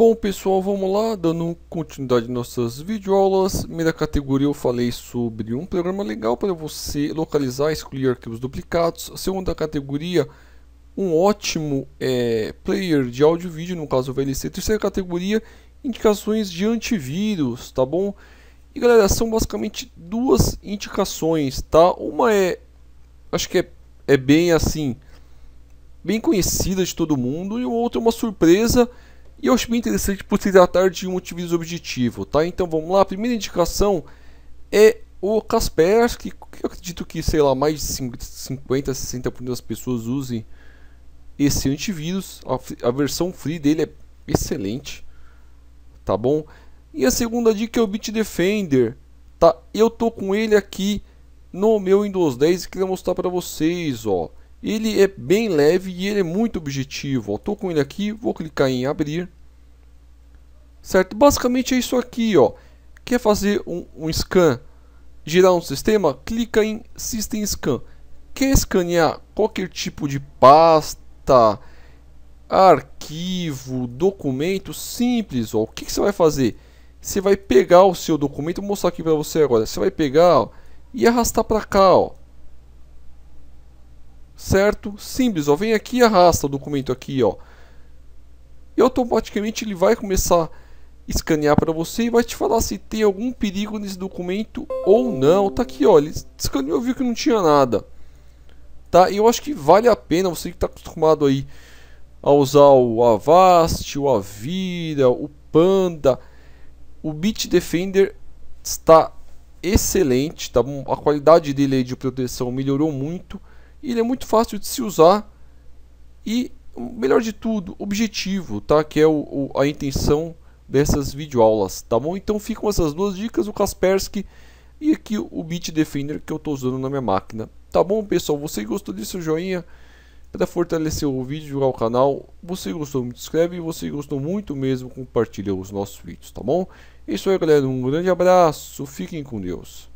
Bom pessoal, vamos lá, dando continuidade às nossas videoaulas. Primeira categoria eu falei sobre um programa legal para você localizar e excluir arquivos duplicados. Segunda categoria, um ótimo é, player de áudio e vídeo, no caso o VLC. Terceira categoria, indicações de antivírus, tá bom? E galera, são basicamente duas indicações, tá? Uma é, acho que é, é bem assim, bem conhecida de todo mundo, e outra é uma surpresa e eu acho bem interessante por se tratar de um antivírus objetivo, tá? Então vamos lá, a primeira indicação é o Kaspersky, que eu acredito que, sei lá, mais de 50, 60% das pessoas usem esse antivírus. A, a, versão free dele é excelente, tá bom? E a segunda dica é o Bitdefender, tá? Eu tô com ele aqui no meu Windows 10 e queria mostrar para vocês, ó. Ele é bem leve e ele é muito objetivo. Estou com ele aqui, vou clicar em abrir. Certo? Basicamente é isso aqui. Ó. Quer fazer um, um scan, gerar um sistema? Clica em System Scan. Quer escanear qualquer tipo de pasta, arquivo, documento? Simples. Ó. O que, que você vai fazer? Você vai pegar o seu documento, vou mostrar aqui para você agora. Você vai pegar ó, e arrastar para cá. Ó certo? Simples, ó, vem aqui e arrasta o documento aqui, ó. E automaticamente ele vai começar a escanear para você e vai te falar se tem algum perigo nesse documento ou não. Tá aqui, ó, ele escaneou, viu que não tinha nada. Tá? E eu acho que vale a pena você que está acostumado aí a usar o Avast, o Avira, o Panda, o Bitdefender está excelente, tá? a qualidade dele de proteção melhorou muito. E ele é muito fácil de se usar e, melhor de tudo, objetivo, tá? Que é o, o, a intenção dessas videoaulas, tá bom? Então ficam essas duas dicas, o Kaspersky e aqui o Bitdefender que eu estou usando na minha máquina. Tá bom, pessoal? Você gostou disso, joinha? Para fortalecer o vídeo ao canal, você gostou, me inscreve. Você gostou muito mesmo, compartilha os nossos vídeos, tá bom? É isso aí, galera. Um grande abraço. Fiquem com Deus.